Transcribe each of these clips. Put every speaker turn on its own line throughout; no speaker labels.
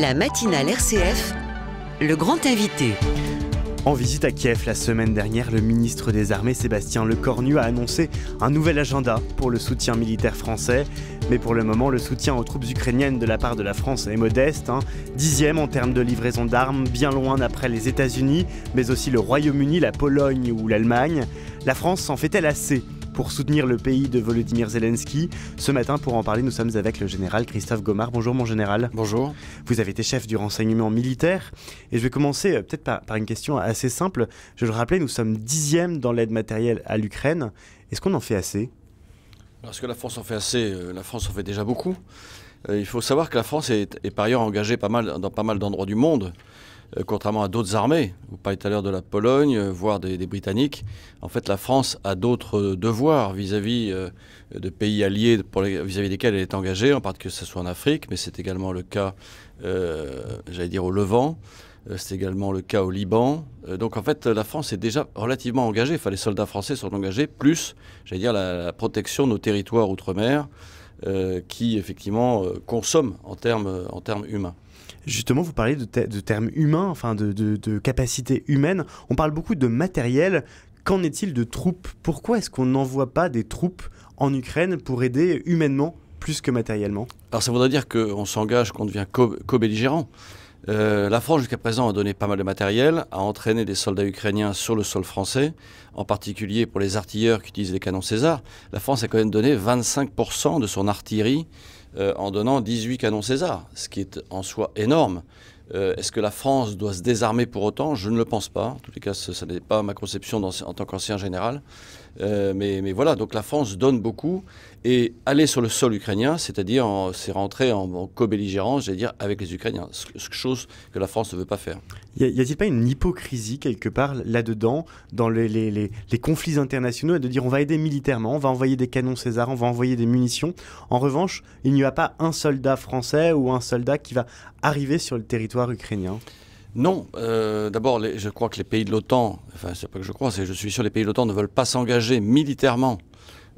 La matinale RCF, le grand invité. En visite à Kiev la semaine dernière, le ministre des Armées Sébastien Lecornu a annoncé un nouvel agenda pour le soutien militaire français. Mais pour le moment, le soutien aux troupes ukrainiennes de la part de la France est modeste. Hein. Dixième en termes de livraison d'armes, bien loin d'après les États-Unis, mais aussi le Royaume-Uni, la Pologne ou l'Allemagne. La France s'en fait-elle assez pour soutenir le pays de Volodymyr Zelensky. Ce matin, pour en parler, nous sommes avec le général Christophe Gomard. Bonjour mon général. Bonjour. Vous avez été chef du renseignement militaire et je vais commencer euh, peut-être par, une question assez simple. Je le rappelais, nous sommes dixième dans l'aide matérielle à l'Ukraine. Est-ce qu'on en fait assez
est que la France en fait assez euh, La France en fait déjà beaucoup. Euh, il faut savoir que la France est, par ailleurs engagée dans pas mal d'endroits du monde euh, contrairement à d'autres armées. Vous parlez tout à l'heure de la Pologne, euh, voire des, Britanniques. En fait, la France a d'autres devoirs vis-à-vis de pays alliés vis-à-vis desquels elle est engagée, en particulier que ce soit en Afrique, mais c'est également le cas, j'allais dire, au Levant. C'est également le cas au Liban. Donc en fait, la France est déjà relativement engagée. Enfin, les soldats français sont engagés, plus, j'allais dire, la protection de nos territoires outre-mer. Euh, qui effectivement euh, consomment euh, en termes humains. Justement, vous parlez de, termes humains, enfin
de, de, capacités humaines. On parle beaucoup de matériel. Qu'en est-il de troupes Pourquoi est-ce qu'on n'envoie pas des troupes en Ukraine pour aider humainement plus que matériellement
Alors ça voudrait dire qu'on s'engage, qu'on devient co-belligérant. co co euh, la France, jusqu'à présent, a donné pas mal de matériel, a entraîné des soldats ukrainiens sur le sol français, en particulier pour les artilleurs qui utilisent les canons César. La France a quand même donné 25% de son artillerie euh, en donnant 18 canons César, ce qui est en soi énorme. Euh, est-ce que la France doit se désarmer pour autant Je ne le pense pas. En tous les cas, ce, ça n'est pas ma conception en tant qu'ancien général. Euh, mais, voilà, donc la France donne beaucoup. Et aller sur le sol ukrainien, c'est-à-dire s'est rentrer en, en co-belligérance, j'allais dire, avec les Ukrainiens, chose que la France ne veut pas faire.
Y a-t-il pas une hypocrisie quelque part là-dedans, dans les, conflits internationaux, de dire on va aider militairement, on va envoyer des canons César, on va envoyer des munitions. En revanche, il n'y a pas un soldat français ou un soldat qui va arriver sur le territoire ukrainien
non. Euh, d'abord, je crois que les pays de l'OTAN, enfin, c'est pas que je crois, c'est je suis sûr, les pays de l'OTAN ne veulent pas s'engager militairement,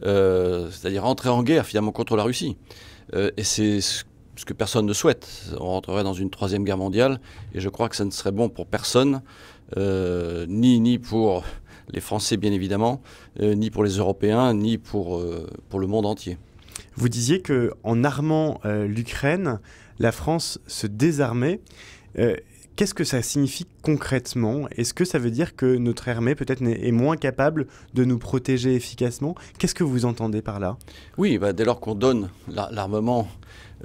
euh, c'est-à-dire entrer en guerre finalement contre la Russie. Euh, et c'est ce que personne ne souhaite. On rentrerait dans une troisième guerre mondiale et je crois que ça ne serait bon pour personne, ni, ni pour les Français bien évidemment, ni pour les Européens, ni pour, pour le monde entier.
Vous disiez que en armant l'Ukraine, la France se désarmait. Qu'est-ce que ça signifie concrètement Est-ce que ça veut dire que notre armée peut-être est moins capable de nous protéger efficacement Qu'est-ce que vous entendez par là
Oui, bah, dès lors qu'on donne l'armement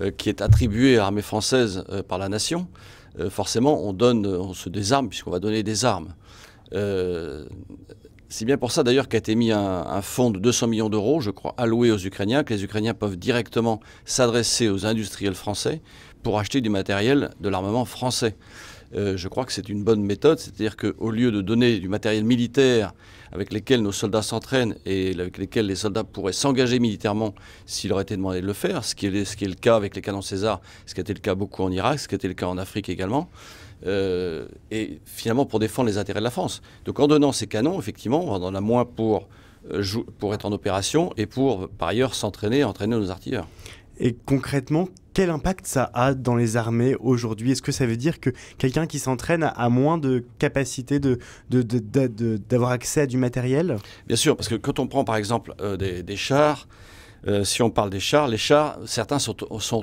euh, qui est attribué à l'armée française euh, par la nation, euh, forcément on donne, on se désarme puisqu'on va donner des armes. C'est bien pour ça d'ailleurs qu'a été mis un, un, fonds de 200 millions d'euros, je crois, alloué aux Ukrainiens, que les Ukrainiens peuvent directement s'adresser aux industriels français pour acheter du matériel de l'armement français. Euh, je crois que c'est une bonne méthode, c'est-à-dire qu'au lieu de donner du matériel militaire avec lequel nos soldats s'entraînent et avec lequel les soldats pourraient s'engager militairement s'il leur été demandé de le faire, ce qui, est, le cas avec les canons César, ce qui a été le cas beaucoup en Irak, ce qui a été le cas en Afrique également, euh, et finalement pour défendre les intérêts de la France. Donc en donnant ces canons, effectivement, on en a moins pour, euh, pour être en opération et pour par ailleurs s'entraîner, entraîner nos artilleurs. Et concrètement,
quel impact ça a dans les armées aujourd'hui Est-ce que ça veut dire que quelqu'un qui s'entraîne a moins de capacité d'avoir de, accès à du matériel
Bien sûr, parce que quand on prend par exemple euh, des, chars, euh, si on parle des chars, les chars, certains sont,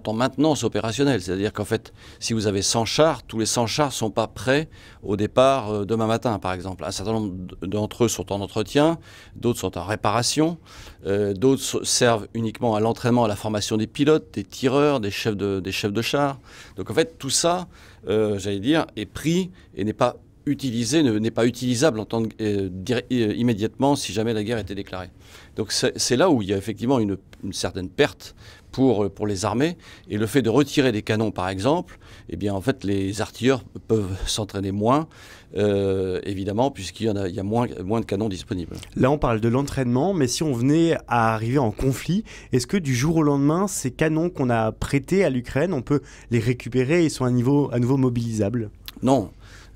en maintenance opérationnelle. C'est-à-dire qu'en fait, si vous avez 100 chars, tous les 100 chars ne sont pas prêts au départ euh, demain matin, par exemple. Un certain nombre d'entre eux sont en entretien, d'autres sont en réparation, euh, d'autres servent uniquement à l'entraînement, à la formation des pilotes, des tireurs, des chefs de, des chefs de chars. Donc en fait, tout ça, j'allais dire, est pris et n'est pas utilisé, n'est pas utilisable euh, euh, immédiatement si jamais la guerre était déclarée. Donc c'est là où il y a effectivement une, certaine perte pour, euh, pour, les armées. Et le fait de retirer des canons, par exemple, eh bien, en fait, les artilleurs peuvent s'entraîner moins, évidemment, puisqu'il y, en a, il moins, moins de canons disponibles. Là, on parle de l'entraînement,
mais si on venait à arriver en conflit, est-ce que du jour au lendemain, ces canons qu'on a prêtés à l'Ukraine, on peut les récupérer et sont à, à nouveau mobilisables
non,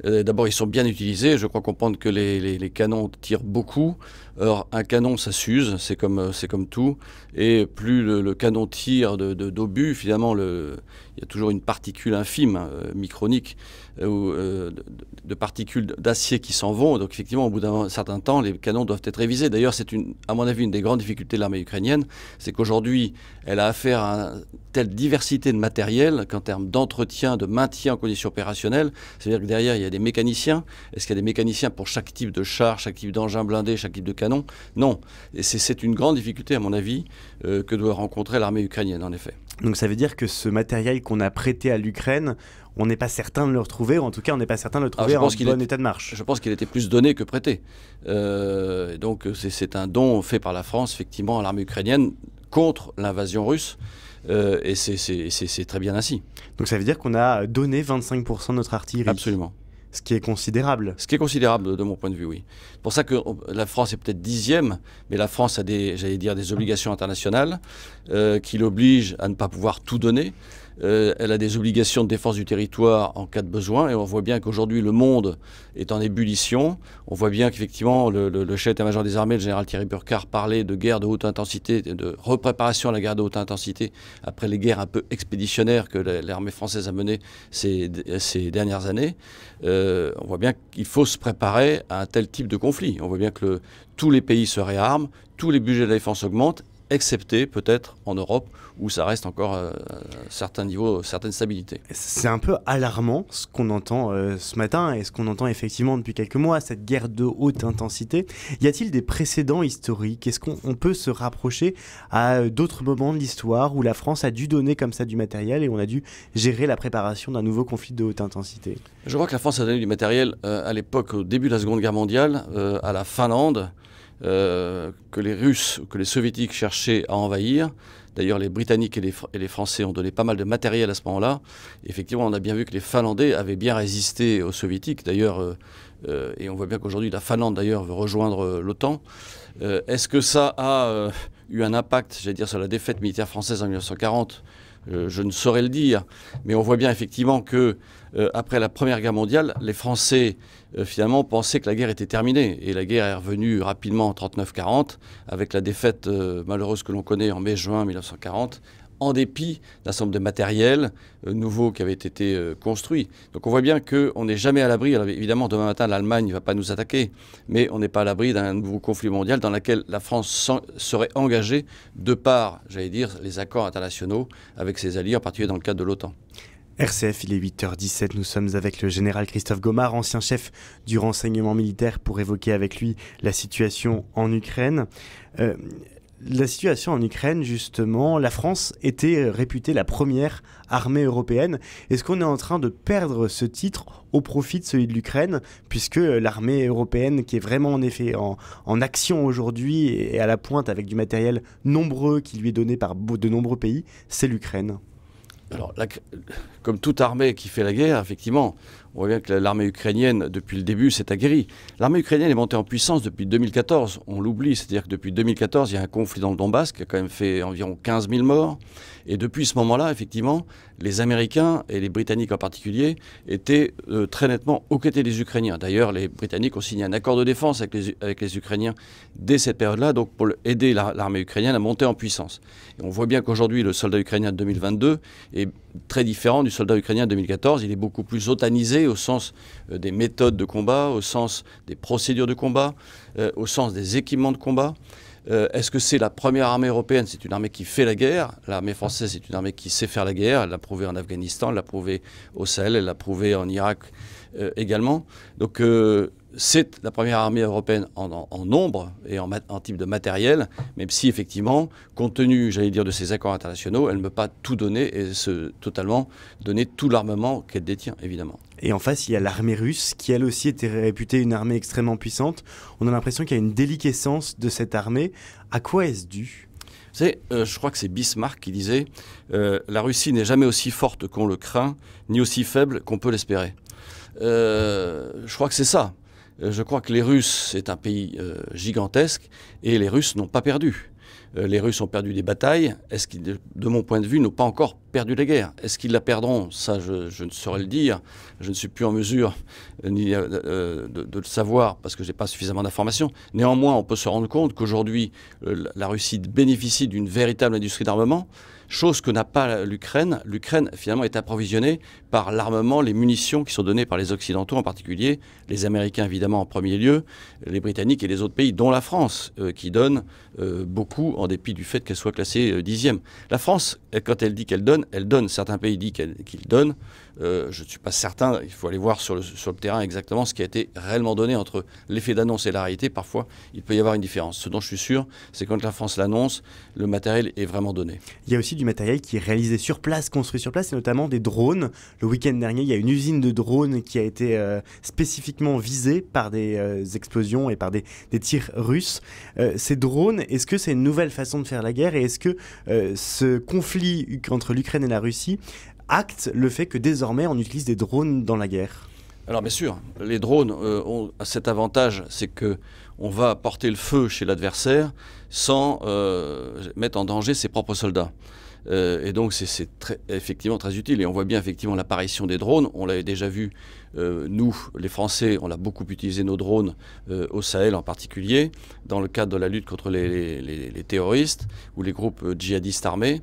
euh, d'abord, ils sont bien utilisés. Je crois comprendre que les, canons tirent beaucoup. Alors un canon, ça s'use, c'est comme, euh, c'est comme tout. Et plus le, canon tire de, d'obus, finalement, le, il y a toujours une particule infime, hein, euh, micronique, euh, de, particules d'acier qui s'en vont. Donc, effectivement, au bout d'un certain temps, les canons doivent être révisés. D'ailleurs, c'est, une, à mon avis, une des grandes difficultés de l'armée ukrainienne. C'est qu'aujourd'hui, elle a affaire à telle diversité de matériel qu'en termes d'entretien, de maintien en condition opérationnelle, c'est-à-dire que derrière, il y a des mécaniciens. Est-ce qu'il y a des mécaniciens pour chaque type de char, chaque type d'engin blindé, chaque type de non. Et c'est une grande difficulté, à mon avis, euh, que doit rencontrer l'armée ukrainienne, en effet. Donc ça veut dire
que ce matériel qu'on a prêté à l'Ukraine, on n'est pas certain de le retrouver, ou en tout cas, on n'est pas certain de le ah, trouver en bon
état de marche. Je pense qu'il était plus donné que prêté. Euh, donc c'est un don fait par la France, effectivement, à l'armée ukrainienne contre l'invasion russe. Euh, et c'est très bien ainsi. Donc ça veut dire qu'on a donné 25% de notre artillerie. Absolument. Ce qui est considérable. Ce qui est considérable de mon point de vue, oui. pour ça que oh, la France est peut-être dixième, mais la France a des, j'allais dire, des obligations internationales euh, qui l'obligent à ne pas pouvoir tout donner. Euh, elle a des obligations de défense du territoire en cas de besoin, et on voit bien qu'aujourd'hui le monde est en ébullition. On voit bien qu'effectivement le, chef d'état-major des armées, le général Thierry Burkhardt, parlait de guerre de haute intensité, de repréparation à la guerre de haute intensité après les guerres un peu expéditionnaires que l'armée française a menées ces, dernières années. Euh, on voit bien qu'il faut se préparer à un tel type de conflit. On voit bien que tous les pays se réarment, tous les budgets de la défense augmentent, excepté peut-être en Europe où ça reste encore à euh, certains niveaux, certaines stabilités. C'est
un peu alarmant ce qu'on entend euh, ce matin et ce qu'on entend effectivement depuis quelques mois, cette guerre de haute intensité. Y a-t-il des précédents historiques Est-ce qu'on peut se rapprocher à d'autres moments de l'histoire où la France a dû donner comme ça du matériel et on a dû gérer la préparation d'un nouveau conflit de haute intensité
Je crois que la France a donné du matériel euh, à l'époque, au début de la Seconde Guerre mondiale, à la Finlande. Euh, que les Russes que les Soviétiques cherchaient à envahir. D'ailleurs, les Britanniques et les, Français ont donné pas mal de matériel à ce moment-là. Effectivement, on a bien vu que les Finlandais avaient bien résisté aux Soviétiques. D'ailleurs, euh, euh, et on voit bien qu'aujourd'hui, la Finlande, d'ailleurs, veut rejoindre l'OTAN. Est-ce que ça a eu un impact, j'allais dire, sur la défaite militaire française en 1940 euh, je ne saurais le dire, mais on voit bien effectivement que euh, après la Première Guerre mondiale, les Français euh, finalement pensaient que la guerre était terminée. Et la guerre est revenue rapidement en 1939 40 avec la défaite malheureuse que l'on connaît en mai-juin 1940, en dépit d'un certain nombre de matériels euh, nouveaux qui avaient été construit, euh, construits. Donc on voit bien qu'on n'est jamais à l'abri. évidemment, demain matin, l'Allemagne ne va pas nous attaquer, mais on n'est pas à l'abri d'un nouveau conflit mondial dans lequel la France serait engagée de par, j'allais dire, les accords internationaux avec ses alliés, en particulier dans le cadre de l'OTAN.
RCF, il est 8h17, nous sommes avec le général Christophe Gomard, ancien chef du renseignement militaire, pour évoquer avec lui la situation en Ukraine. Euh, la situation en Ukraine, justement, la France était réputée la première armée européenne. Est-ce qu'on est en train de perdre ce titre au profit de celui de l'Ukraine, puisque l'armée européenne, qui est vraiment en effet en, action aujourd'hui et à la pointe avec du matériel nombreux qui lui est donné par de nombreux pays, c'est l'Ukraine
alors, comme toute armée qui fait la guerre, effectivement, on voit bien que l'armée ukrainienne, depuis le début, s'est aguerrie. L'armée ukrainienne est montée en puissance depuis 2014. On l'oublie, c'est-à-dire que depuis 2014, il y a un conflit dans le Donbass qui a quand même fait environ 15 000 morts. Et depuis ce moment-là, effectivement, les Américains et les Britanniques en particulier étaient euh, très nettement aux côtés des Ukrainiens. D'ailleurs, les Britanniques ont signé un accord de défense avec les, avec les Ukrainiens dès cette période-là, donc pour aider l'armée ukrainienne à monter en puissance. Et on voit bien qu'aujourd'hui, le soldat ukrainien de 2022 est très différent du soldat ukrainien de 2014. Il est beaucoup plus otanisé au sens euh, des méthodes de combat, au sens des procédures de combat, euh, au sens des équipements de combat. Euh, est-ce que c'est la première armée européenne C'est une armée qui fait la guerre. L'armée française, c'est une armée qui sait faire la guerre. Elle l'a prouvé en Afghanistan, elle l'a prouvé au Sahel, elle l'a prouvé en Irak également. Donc c'est la première armée européenne en, nombre et en, en, type de matériel, même si effectivement, compte tenu, j'allais dire, de ces accords internationaux, elle ne peut pas tout donner et se, totalement donner tout l'armement qu'elle détient, évidemment.
Et en face, il y a l'armée russe, qui elle aussi était réputée une armée extrêmement puissante. On a l'impression qu'il y a une déliquescence de cette armée.
À quoi est-ce dû c'est, euh, je crois que c'est Bismarck qui disait euh, La Russie n'est jamais aussi forte qu'on le craint, ni aussi faible qu'on peut l'espérer. Euh, je crois que c'est ça. Je crois que les Russes, c'est un pays gigantesque, et les Russes n'ont pas perdu. Euh, les Russes ont perdu des batailles. Est-ce qu'ils, de mon point de vue, n'ont pas encore perdu la guerre Est-ce qu'ils la perdront Ça, je, ne saurais le dire. Je ne suis plus en mesure euh, euh, de, le savoir parce que je n'ai pas suffisamment d'informations. Néanmoins, on peut se rendre compte qu'aujourd'hui, la Russie bénéficie d'une véritable industrie d'armement chose que n'a pas l'Ukraine. L'Ukraine, finalement, est approvisionnée par l'armement, les munitions qui sont données par les Occidentaux en particulier, les Américains évidemment en premier lieu, les Britanniques et les autres pays, dont la France, euh, qui donne euh, beaucoup en dépit du fait qu'elle soit classée euh, dixième. La France, quand elle dit qu'elle donne, elle donne. Certains pays disent qu'ils donnent. Euh, je ne suis pas certain, il faut aller voir sur le, terrain exactement ce qui a été réellement donné entre l'effet d'annonce et la réalité. Parfois, il peut y avoir une différence. Ce dont je suis sûr, c'est quand la France l'annonce, le matériel est vraiment donné. Il y
a aussi du matériel qui est réalisé sur place, construit sur place, et notamment des drones. Le week-end dernier, il y a une usine de drones qui a été euh, spécifiquement visée par des euh, explosions et par des, des tirs russes. ces drones, est-ce que c'est une nouvelle façon de faire la guerre et est-ce que ce conflit entre l'Ukraine et la Russie acte le fait que désormais on utilise des drones dans la guerre
alors bien sûr, les drones euh, ont cet avantage, c'est que on va porter le feu chez l'adversaire sans euh, mettre en danger ses propres soldats. Euh, et donc c'est effectivement très utile. Et on voit bien effectivement l'apparition des drones. On l'avait déjà vu, nous, les Français, on a beaucoup utilisé nos drones au Sahel en particulier, dans le cadre de la lutte contre les terroristes ou les groupes djihadistes armés.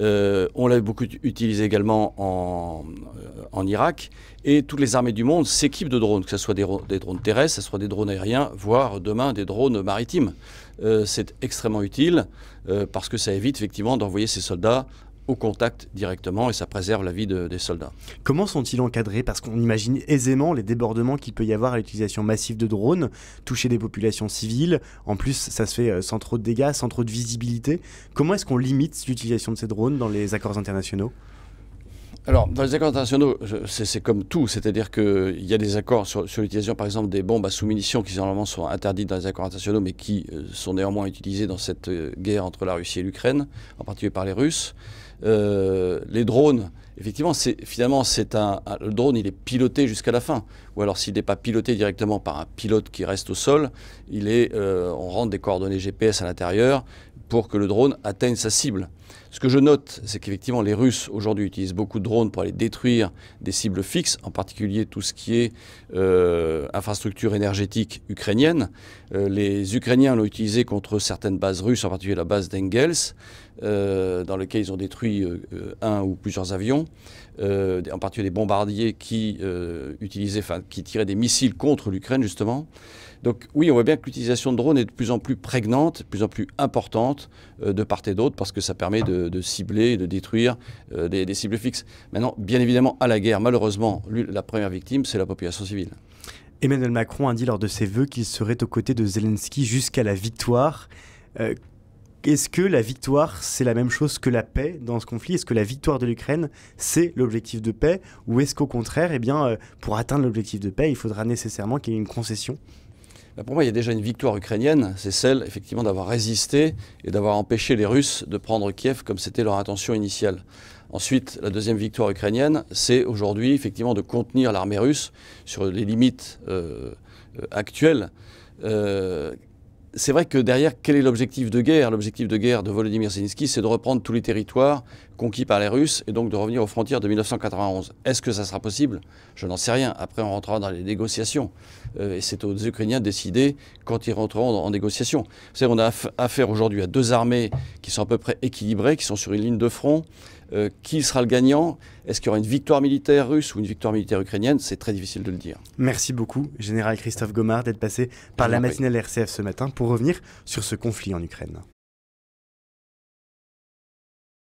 Euh, on l'a beaucoup utilisé également euh, en, Irak. Et toutes les armées du monde s'équipent de drones, que ce soit des, drones terrestres, soit des drones aériens, voire demain des drones maritimes. Euh, c'est extrêmement utile parce que ça évite effectivement d'envoyer ces soldats au contact directement et ça préserve la vie des soldats.
Comment sont-ils encadrés Parce qu'on imagine aisément les débordements qu'il peut y avoir à l'utilisation massive de drones, toucher des populations civiles, en plus ça se fait euh, sans trop de dégâts, sans trop de visibilité. Comment est-ce qu'on limite l'utilisation de ces drones dans les accords internationaux
alors, dans les accords internationaux, c'est comme tout, c'est-à-dire qu'il y a des accords sur, l'utilisation, par exemple, des bombes à sous-munitions qui, normalement, sont interdites dans les accords internationaux, mais qui euh, sont néanmoins utilisées dans cette euh, guerre entre la Russie et l'Ukraine, en particulier par les Russes. Euh, les drones, effectivement, c'est finalement c'est un, le drone, il est piloté jusqu'à la fin. Ou alors s'il n'est pas piloté directement par un pilote qui reste au sol, il est, euh, on rentre des coordonnées GPS à l'intérieur pour que le drone atteigne sa cible. Ce que je note, c'est qu'effectivement, les Russes aujourd'hui utilisent beaucoup de drones pour aller détruire des cibles fixes, en particulier tout ce qui est euh, infrastructure énergétique ukrainienne. Euh, les Ukrainiens l'ont utilisé contre certaines bases russes, en particulier la base d'Engels, euh, dans laquelle ils ont détruit un ou plusieurs avions, en particulier des bombardiers qui, utilisaient, qui tiraient des missiles contre l'Ukraine, justement. Donc oui, on voit bien que l'utilisation de drones est de plus en plus prégnante, de plus en plus importante euh, de part et d'autre, parce que ça permet de, cibler cibler, de détruire euh, des, cibles fixes. Maintenant, bien évidemment, à la guerre, malheureusement, la première victime, c'est la population civile.
Emmanuel Macron a dit lors de ses voeux qu'il serait aux côtés de Zelensky jusqu'à la victoire. Euh, est-ce que la victoire, c'est la même chose que la paix dans ce conflit Est-ce que la victoire de l'Ukraine, c'est l'objectif de paix Ou est-ce qu'au contraire, eh bien, pour atteindre l'objectif de paix, il faudra nécessairement qu'il y ait une concession
pour moi, il y a déjà une victoire ukrainienne, c'est celle, effectivement, d'avoir résisté et d'avoir empêché les Russes de prendre Kiev comme c'était leur intention initiale. Ensuite, la deuxième victoire ukrainienne, c'est aujourd'hui, effectivement, de contenir l'armée russe sur les limites euh, euh, actuelles. Euh, c'est vrai que derrière, quel est l'objectif de guerre L'objectif de guerre de Volodymyr Zelensky, c'est de reprendre tous les territoires conquis par les Russes et donc de revenir aux frontières de 1991. Est-ce que ça sera possible Je n'en sais rien. Après, on rentrera dans les négociations. Euh, et c'est aux Ukrainiens de décider quand ils rentreront en, négociation. Vous savez, on a affaire aujourd'hui à deux armées qui sont à peu près équilibrées, qui sont sur une ligne de front. Euh, qui sera le gagnant Est-ce qu'il y aura une victoire militaire russe ou une victoire militaire ukrainienne C'est très difficile de le dire.
Merci beaucoup, Général Christophe Gomard, d'être passé par la matinale RCF ce matin pour revenir sur ce conflit en Ukraine.